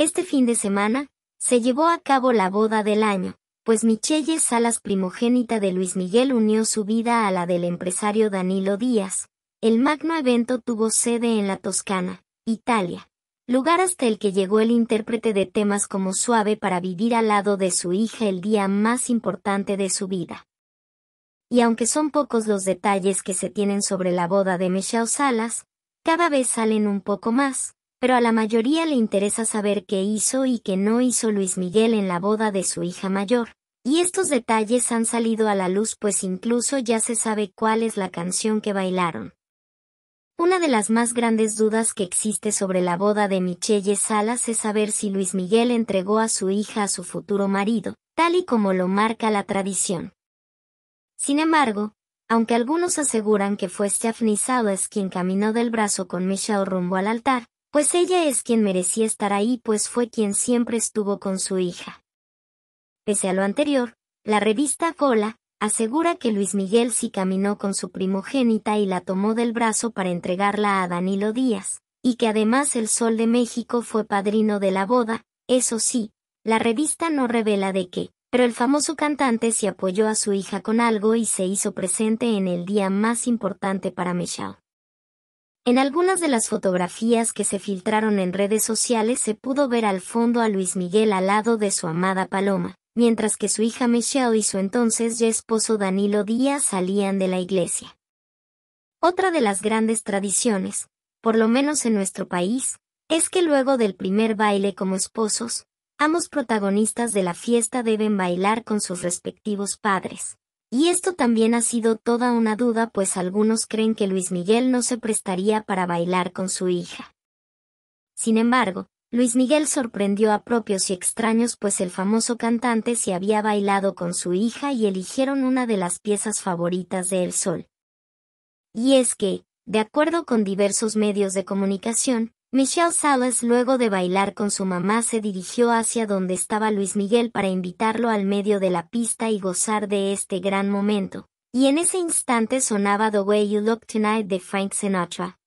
Este fin de semana, se llevó a cabo la boda del año, pues Michelle Salas primogénita de Luis Miguel unió su vida a la del empresario Danilo Díaz. El magno evento tuvo sede en la Toscana, Italia, lugar hasta el que llegó el intérprete de temas como Suave para vivir al lado de su hija el día más importante de su vida. Y aunque son pocos los detalles que se tienen sobre la boda de Michelle Salas, cada vez salen un poco más, pero a la mayoría le interesa saber qué hizo y qué no hizo Luis Miguel en la boda de su hija mayor. Y estos detalles han salido a la luz pues incluso ya se sabe cuál es la canción que bailaron. Una de las más grandes dudas que existe sobre la boda de Michelle Salas es saber si Luis Miguel entregó a su hija a su futuro marido, tal y como lo marca la tradición. Sin embargo, aunque algunos aseguran que fue Stephanie Salas quien caminó del brazo con Michelle rumbo al altar, pues ella es quien merecía estar ahí, pues fue quien siempre estuvo con su hija. Pese a lo anterior, la revista Cola asegura que Luis Miguel sí caminó con su primogénita y la tomó del brazo para entregarla a Danilo Díaz, y que además el Sol de México fue padrino de la boda, eso sí, la revista no revela de qué, pero el famoso cantante sí apoyó a su hija con algo y se hizo presente en el día más importante para Michelle. En algunas de las fotografías que se filtraron en redes sociales se pudo ver al fondo a Luis Miguel al lado de su amada Paloma, mientras que su hija Michelle y su entonces ya esposo Danilo Díaz salían de la iglesia. Otra de las grandes tradiciones, por lo menos en nuestro país, es que luego del primer baile como esposos, ambos protagonistas de la fiesta deben bailar con sus respectivos padres, y esto también ha sido toda una duda pues algunos creen que Luis Miguel no se prestaría para bailar con su hija. Sin embargo, Luis Miguel sorprendió a propios y extraños pues el famoso cantante se había bailado con su hija y eligieron una de las piezas favoritas de El Sol. Y es que, de acuerdo con diversos medios de comunicación, Michelle Salas luego de bailar con su mamá se dirigió hacia donde estaba Luis Miguel para invitarlo al medio de la pista y gozar de este gran momento. Y en ese instante sonaba The Way You Look Tonight de Frank Sinatra.